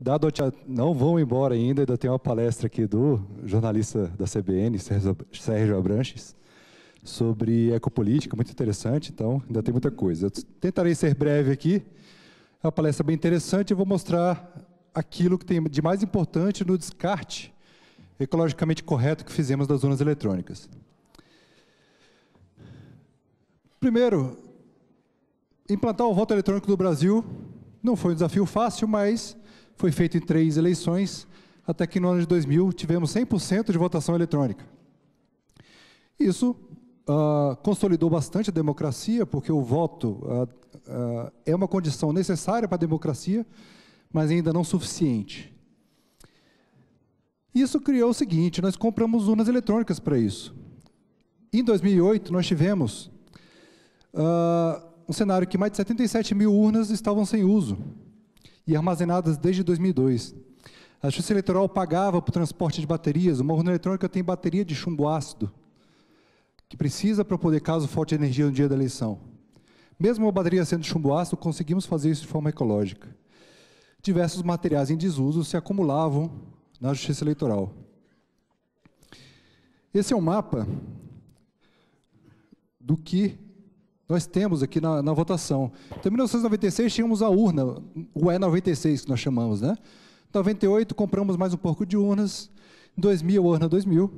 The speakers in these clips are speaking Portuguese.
Dado a não vão embora ainda, ainda tem uma palestra aqui do jornalista da CBN, Sérgio Abranches, sobre ecopolítica, muito interessante, então ainda tem muita coisa. Eu tentarei ser breve aqui, é uma palestra bem interessante, eu vou mostrar aquilo que tem de mais importante no descarte ecologicamente correto que fizemos das zonas eletrônicas. Primeiro, implantar o voto eletrônico no Brasil não foi um desafio fácil, mas foi feito em três eleições, até que no ano de 2000 tivemos 100% de votação eletrônica. Isso uh, consolidou bastante a democracia, porque o voto uh, uh, é uma condição necessária para a democracia, mas ainda não suficiente. Isso criou o seguinte: nós compramos urnas eletrônicas para isso. Em 2008, nós tivemos um cenário que mais de 77 mil urnas estavam sem uso e armazenadas desde 2002. A Justiça Eleitoral pagava para o transporte de baterias. Uma urna eletrônica tem bateria de chumbo ácido, que precisa para poder caso falte energia no dia da eleição. Mesmo a bateria sendo chumbo ácido, conseguimos fazer isso de forma ecológica. Diversos materiais em desuso se acumulavam na Justiça Eleitoral. Esse é um mapa do que nós temos aqui na, na votação. Então, em 1996 tínhamos a urna, o E96 que nós chamamos, né? Em 98 compramos mais um pouco de urnas, em 2000 a urna 2000.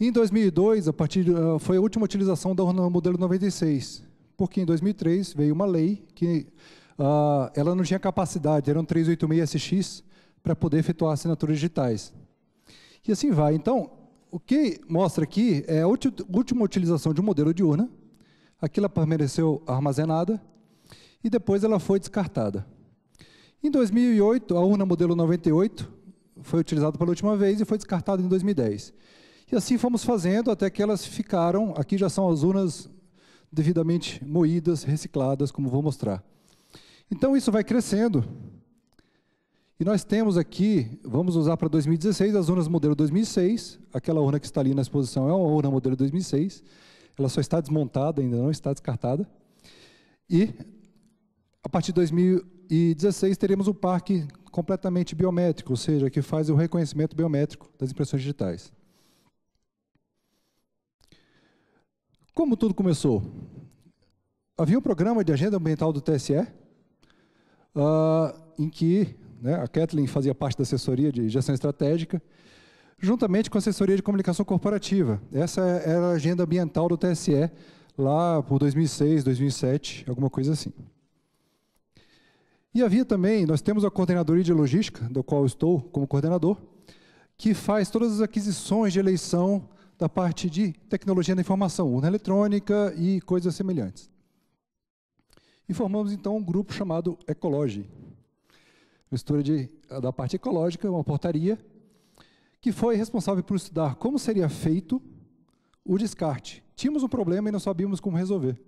Em 2002, a partir ah, foi a última utilização da urna modelo 96, porque em 2003 veio uma lei que uh, ela não tinha capacidade, eram 386 SX para poder efetuar assinaturas digitais. E assim vai. Então, o que mostra aqui é a última utilização de um modelo de urna. Aqui ela permaneceu armazenada e depois ela foi descartada. Em 2008, a urna modelo 98 foi utilizada pela última vez e foi descartada em 2010. E assim fomos fazendo até que elas ficaram, aqui já são as urnas devidamente moídas, recicladas, como vou mostrar. Então isso vai crescendo e nós temos aqui, vamos usar para 2016, as urnas modelo 2006. Aquela urna que está ali na exposição é uma urna modelo 2006. Ela só está desmontada, ainda não está descartada. E a partir de 2016 teremos o parque completamente biométrico, ou seja, que faz o reconhecimento biométrico das impressões digitais. Como tudo começou? Havia um programa de agenda ambiental do TSE, uh, ah, em que né? a Kathleen fazia parte da assessoria de gestão estratégica, juntamente com a assessoria de comunicação corporativa. Essa era é a agenda ambiental do TSE lá por 2006, 2007, alguma coisa assim. E havia também, nós temos a coordenadoria de logística, do qual estou como coordenador, que faz todas as aquisições de eleição da parte de tecnologia da informação, urna eletrônica e coisas semelhantes. E formamos então um grupo chamado Ecology, Mistura de, eh, da parte ecológica, uma portaria, que foi responsável por estudar como seria feito o descarte. Tínhamos um problema e não sabíamos como resolver.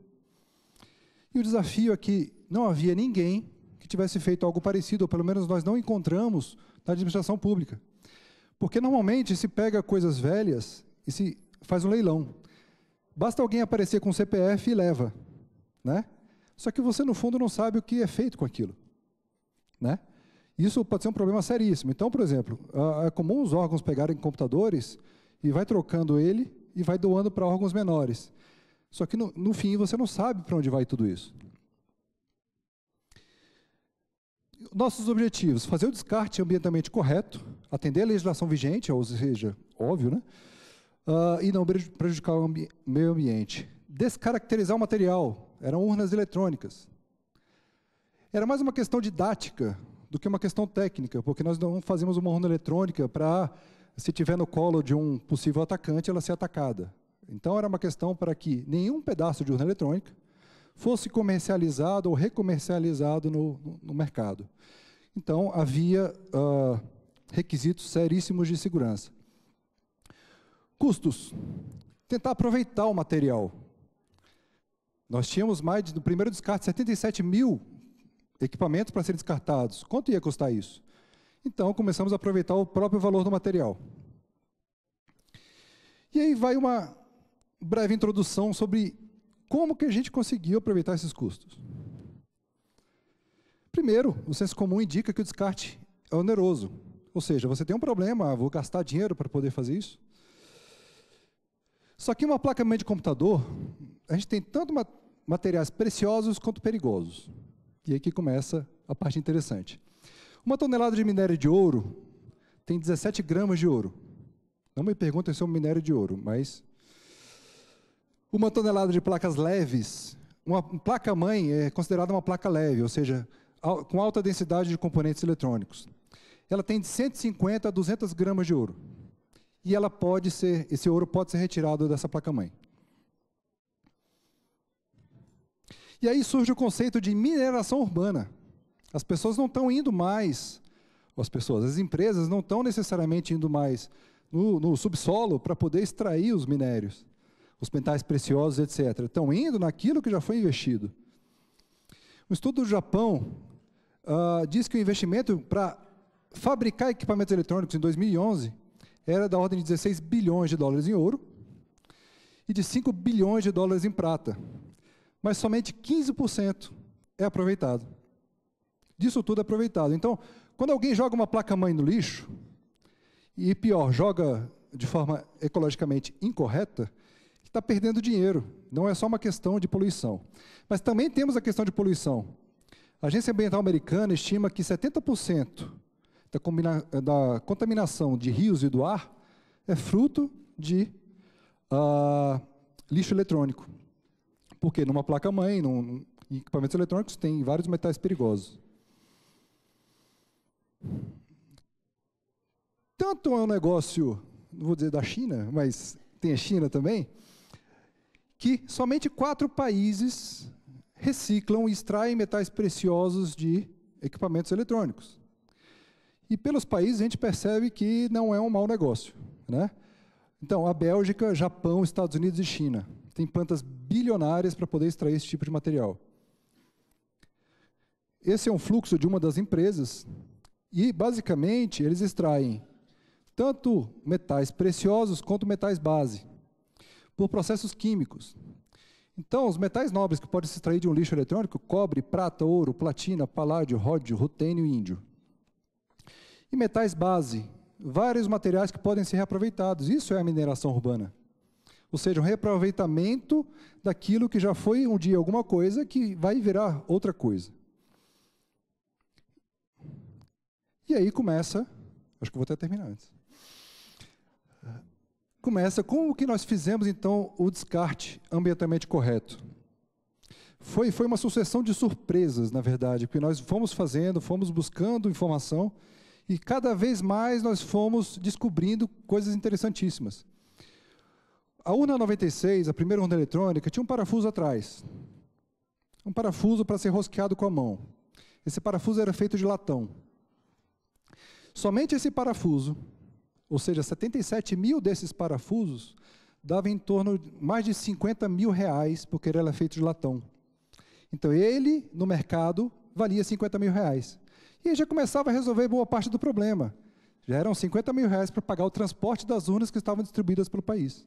E o desafio é que não havia ninguém que tivesse feito algo parecido, ou pelo menos nós não encontramos na administração pública. Porque normalmente se pega coisas velhas e se faz um leilão. Basta alguém aparecer com CPF e leva, né? Só que você no fundo não sabe o que é feito com aquilo, né? Isso pode ser um problema seríssimo. Então, por exemplo, é comum os órgãos pegarem computadores e vai trocando ele e vai doando para órgãos menores. Só que no, no fim você não sabe para onde vai tudo isso. Nossos objetivos: fazer o descarte ambientalmente correto, atender a legislação vigente, ou seja, óbvio, né? Uh, e não prejudicar o ambi meio ambiente. Descaracterizar o material. Eram urnas eletrônicas. Era mais uma questão didática do que uma questão técnica, porque nós não fazemos uma ronda eletrônica para, se tiver no colo de um possível atacante, ela ser atacada. Então era uma questão para que nenhum pedaço de urna eletrônica fosse comercializado ou recomercializado no, no, mercado. Então havia uh, requisitos seríssimos de segurança. Custos. Tentar aproveitar o material. Nós tínhamos mais, de, no primeiro descarte, 77 mil equipamentos para serem descartados. Quanto ia custar isso? Então começamos a aproveitar o próprio valor do material. E aí vai uma breve introdução sobre como que a gente conseguiu aproveitar esses custos. Primeiro, o senso comum indica que o descarte é oneroso. Ou seja, você tem um problema, ah, vou gastar dinheiro para poder fazer isso. Só que uma placa-mãe de computador, a gente tem tanto materiais preciosos quanto perigosos. E aqui começa a parte interessante. Uma tonelada de minério de ouro tem 17 gramas de ouro. Não me perguntem se é um minério de ouro, mas. Uma tonelada de placas leves. Uma placa-mãe é considerada uma placa leve, ou seja, com alta densidade de componentes eletrônicos. Ela tem de 150 a 200 gramas de ouro. E ela pode ser, esse ouro pode ser retirado dessa placa-mãe. E aí surge o conceito de mineração urbana. As pessoas não estão indo mais, as pessoas, as empresas não estão necessariamente indo mais no, no subsolo para poder extrair os minérios, os metais preciosos, etc. Estão indo naquilo que já foi investido. Um estudo do Japão uh, diz que o investimento para fabricar equipamentos eletrônicos em 2011 era da ordem de 16 bilhões de dólares em ouro e de 5 bilhões de dólares em prata mas somente 15% é aproveitado. Disso tudo é aproveitado. Então, quando alguém joga uma placa-mãe no lixo, e pior, joga de forma ecologicamente incorreta, está perdendo dinheiro. Não é só uma questão de poluição. Mas também temos a questão de poluição. A Agência Ambiental Americana estima que 70% da, da contaminação de rios e do ar é fruto de uh, lixo eletrônico. Porque numa placa-mãe, num, em equipamentos eletrônicos, tem vários metais perigosos. Tanto é um negócio, não vou dizer da China, mas tem a China também, que somente quatro países reciclam e extraem metais preciosos de equipamentos eletrônicos. E pelos países a gente percebe que não é um mau negócio. Né? Então, a Bélgica, Japão, Estados Unidos e China. Tem plantas bilionárias para poder extrair esse tipo de material. Esse é um fluxo de uma das empresas e, basicamente, eles extraem tanto metais preciosos quanto metais base por processos químicos. Então, os metais nobres que podem se extrair de um lixo eletrônico, cobre, prata, ouro, platina, paládio, ródio, rutênio e índio. E metais base, vários materiais que podem ser reaproveitados. Isso é a mineração urbana. Ou seja, um reaproveitamento daquilo que já foi um dia alguma coisa que vai virar outra coisa. E aí começa, acho que vou até terminar antes. Começa com o que nós fizemos então o descarte ambientalmente correto. Foi, foi uma sucessão de surpresas, na verdade, porque nós fomos fazendo, fomos buscando informação e cada vez mais nós fomos descobrindo coisas interessantíssimas. A urna 96, a primeira urna eletrônica, tinha um parafuso atrás. Um parafuso para ser rosqueado com a mão. Esse parafuso era feito de latão. Somente esse parafuso, ou seja, 77 mil desses parafusos, dava em torno de mais de 50 mil reais, porque ele era feito de latão. Então ele, no mercado, valia 50 mil reais. E já começava a resolver boa parte do problema. Já eram 50 mil reais para pagar o transporte das urnas que estavam distribuídas pelo país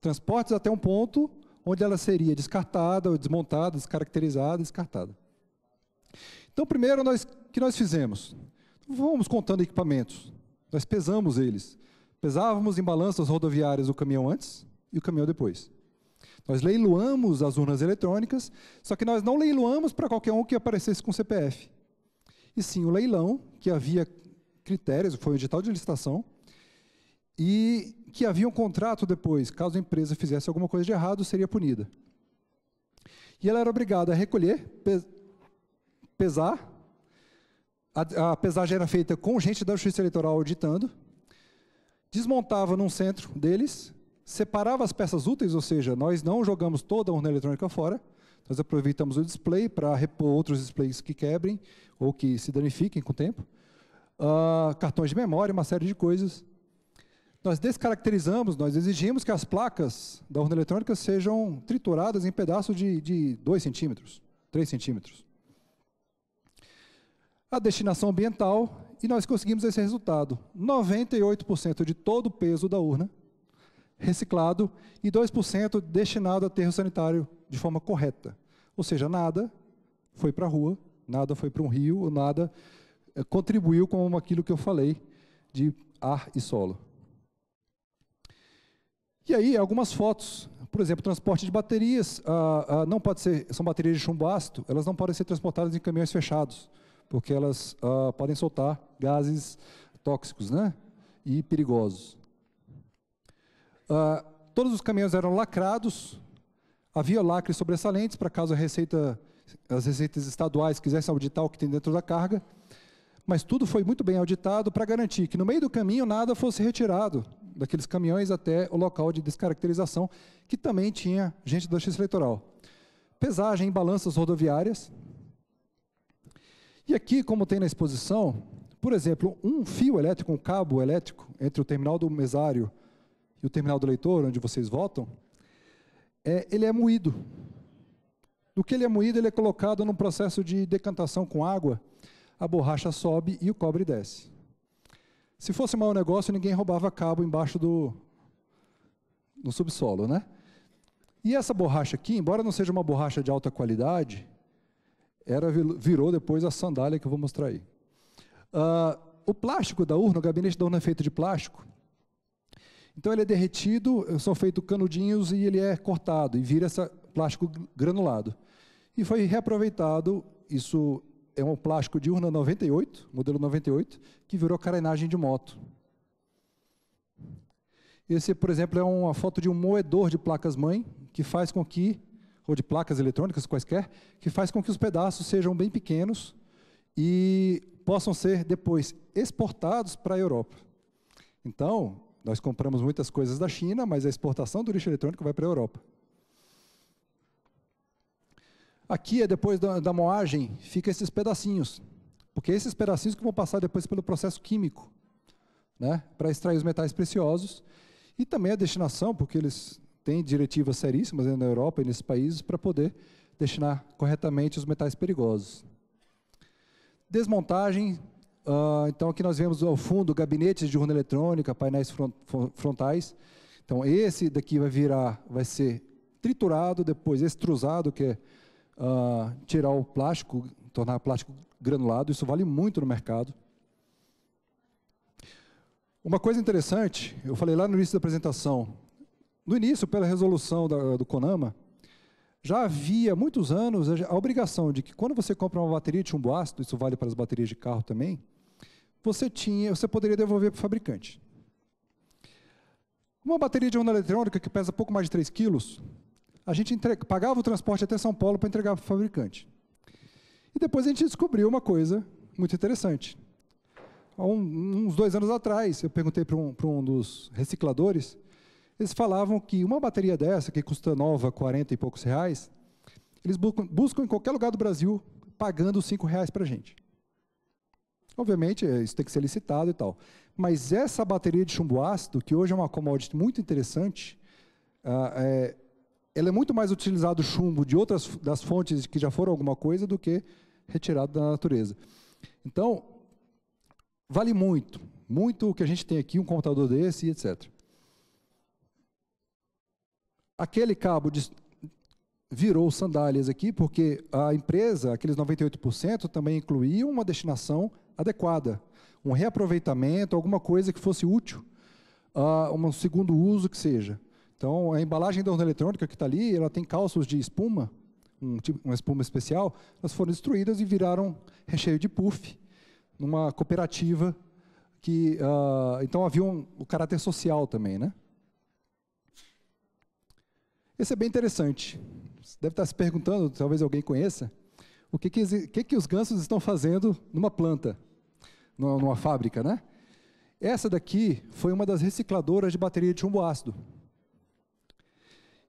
transportes até um ponto onde ela seria descartada, ou desmontada, descaracterizada, descartada. Então, primeiro, nós que nós fizemos? Vamos contando equipamentos. Nós pesamos eles. Pesávamos em balanças rodoviárias o caminhão antes e o caminhão depois. Nós leiloamos as urnas eletrônicas, só que nós não leiloamos para qualquer um que aparecesse com CPF. E sim, o leilão, que havia critérios, foi um edital de licitação, e que havia um contrato depois, caso a empresa fizesse alguma coisa de errado, seria punida. E ela era obrigada a recolher, pesar, a, pesagem era feita com gente da Justiça Eleitoral auditando, desmontava num centro deles, separava as peças úteis, ou seja, nós não jogamos toda a urna eletrônica fora, nós aproveitamos o display para repor outros displays que quebrem ou que se danifiquem com o tempo, uh, cartões de memória, uma série de coisas. Nós descaracterizamos, nós exigimos que as placas da urna eletrônica sejam trituradas em pedaços de, 2 centímetros, 3 centímetros. A destinação ambiental, e nós conseguimos esse resultado. 98% de todo o peso da urna reciclado e 2% destinado a aterro sanitário de forma correta. Ou seja, nada foi para a rua, nada foi para um rio, nada eh, contribuiu com aquilo que eu falei de ar e solo. E aí, algumas fotos. Por exemplo, transporte de baterias, ah, ah, não pode ser, são baterias de chumbo ácido, elas não podem ser transportadas em caminhões fechados, porque elas ah, podem soltar gases tóxicos né? e perigosos. todos os caminhões eram lacrados, havia lacres sobressalentes, para caso a receita, as receitas estaduais quisessem auditar o que tem dentro da carga, mas tudo foi muito bem auditado para garantir que no meio do caminho nada fosse retirado, daqueles caminhões até o local de descaracterização, que também tinha gente da Justiça Eleitoral. Pesagem em balanças rodoviárias. E aqui, como tem na exposição, por exemplo, um fio elétrico, um cabo elétrico, entre o terminal do mesário e o terminal do eleitor, onde vocês votam, é, ele é moído. Do que ele é moído, ele é colocado num processo de decantação com água, a borracha sobe e o cobre desce. Se fosse mau negócio, ninguém roubava cabo embaixo do. no subsolo, né? E essa borracha aqui, embora não seja uma borracha de alta qualidade, era, virou depois a sandália que eu vou mostrar aí. Uh, o plástico da urna, o gabinete da urna é feito de plástico. Então ele é derretido, são feitos canudinhos e ele é cortado e vira esse plástico granulado. E foi reaproveitado isso é um plástico de urna 98, modelo 98, que virou carenagem de moto. Esse, por exemplo, é uma foto de um moedor de placas-mãe, que faz com que, ou de placas eletrônicas quaisquer, que faz com que os pedaços sejam bem pequenos e possam ser depois exportados para a Europa. Então, nós compramos muitas coisas da China, mas a exportação do lixo eletrônico vai para a Europa. Aqui é depois da, da moagem, fica esses pedacinhos, porque esses pedacinhos que vão passar depois pelo processo químico, né, para extrair os metais preciosos e também a destinação, porque eles têm diretivas seríssimas né, na Europa e nesses países para poder destinar corretamente os metais perigosos. Desmontagem, uh, então aqui nós vemos ao fundo gabinetes de urna eletrônica, painéis front, frontais. Então esse daqui vai virar, vai ser triturado, depois extrusado, que é uh, tirar o plástico, tornar o plástico granulado, isso vale muito no mercado. Uma coisa interessante, eu falei lá no início da apresentação, no início, pela resolução da, do CONAMA, já havia muitos anos a obrigação de que quando você compra uma bateria de chumbo ácido, isso vale para as baterias de carro também, você tinha, você poderia devolver para o fabricante. Uma bateria de onda eletrônica que pesa pouco mais de 3 quilos, a gente entrega, pagava o transporte até São Paulo para entregar para o fabricante. E depois a gente descobriu uma coisa muito interessante. um, uns dois anos atrás, eu perguntei para um, um dos recicladores, eles falavam que uma bateria dessa, que custa nova 40 e poucos reais, eles buscam, buscam em qualquer lugar do Brasil pagando 5 reais para a gente. Obviamente, é, isso tem que ser licitado e tal. Mas essa bateria de chumbo ácido, que hoje é uma commodity muito interessante, ah, é, ela é muito mais utilizado o chumbo de outras das fontes que já foram alguma coisa do que retirado da natureza. Então, vale muito, muito o que a gente tem aqui, um computador desse e etc. Aquele cabo de, virou sandálias aqui, porque a empresa, aqueles 98%, também incluía uma destinação adequada, um reaproveitamento, alguma coisa que fosse útil, uh, um segundo uso que seja. Então, a embalagem da urna eletrônica que está ali, ela tem calços de espuma, um tipo, uma espuma especial, elas foram destruídas e viraram recheio de puff, numa cooperativa que, uh, então, havia um, o caráter social também, né? Esse é bem interessante. Você deve estar tá se perguntando, talvez alguém conheça, o que, que, que, que os gansos estão fazendo numa planta, numa, numa fábrica, né? Essa daqui foi uma das recicladoras de bateria de chumbo ácido.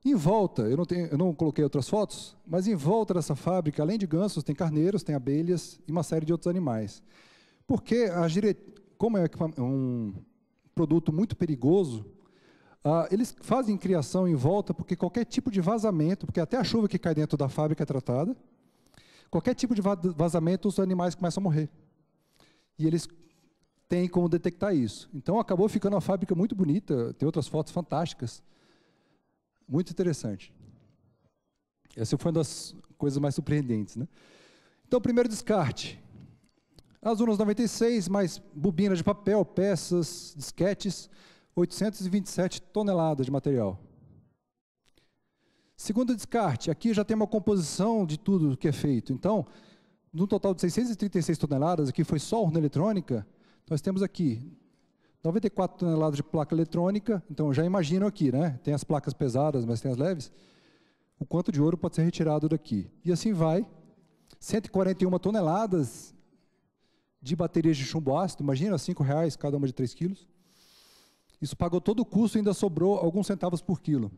Em volta, eu não, tenho, eu não coloquei outras fotos, mas em volta dessa fábrica, além de gansos, tem carneiros, tem abelhas e uma série de outros animais. Porque, a como é um produto muito perigoso, ah, eles fazem criação em volta porque qualquer tipo de vazamento, porque até a chuva que cai dentro da fábrica é tratada, qualquer tipo de vazamento, os animais começam a morrer. E eles têm como detectar isso. Então acabou ficando uma fábrica muito bonita, tem outras fotos fantásticas muito interessante. Essa foi uma das coisas mais surpreendentes. Né? Então, primeiro descarte. As urnas 96, mais bobinas de papel, peças, disquetes, 827 toneladas de material. Segundo descarte, aqui já tem uma composição de tudo que é feito. Então, no total de 636 toneladas, aqui foi só urna eletrônica, nós temos aqui 94 toneladas de placa eletrônica, então já imagino aqui, né? Tem as placas pesadas, mas tem as leves. O quanto de ouro pode ser retirado daqui? E assim vai. 141 toneladas de baterias de chumbo ácido, imagina, R$ reais cada uma de 3 quilos. Isso pagou todo o custo e ainda sobrou alguns centavos por quilo.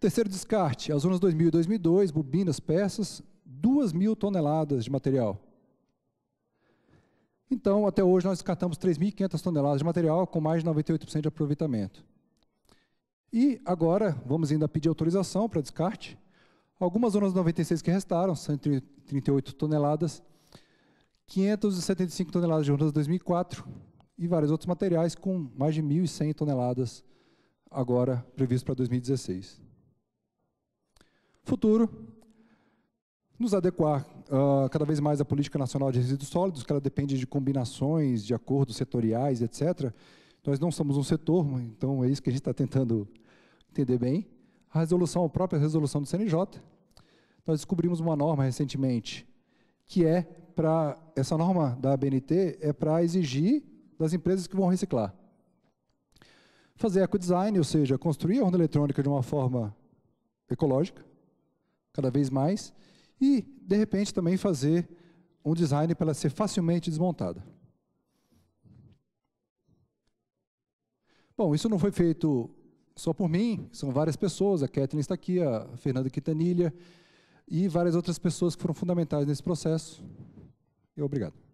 Terceiro descarte, as zonas 2000 e 2002, bobinas, peças, 2 mil toneladas de material. Então, até hoje, nós descartamos 3.500 toneladas de material com mais de 98% de aproveitamento. E agora, vamos ainda pedir autorização para descarte. Algumas zonas 96 que restaram, 138 toneladas, 575 toneladas de urnas 2004 e vários outros materiais com mais de 1.100 toneladas agora previsto para 2016. Futuro, nos adequar uh, cada vez mais à política nacional de resíduos sólidos, que ela depende de combinações, de acordos setoriais, etc. Nós não somos um setor, então é isso que a gente está tentando entender bem. A resolução, a própria resolução do CNJ, nós descobrimos uma norma recentemente, que é para, essa norma da ABNT é para exigir das empresas que vão reciclar. Fazer design, ou seja, construir a onda eletrônica de uma forma ecológica, cada vez mais, e, de repente, também fazer um design para ela ser facilmente desmontada. Bom, isso não foi feito só por mim, são várias pessoas, a Kathleen está aqui, a Fernanda Quintanilha e várias outras pessoas que foram fundamentais nesse processo. eu obrigado.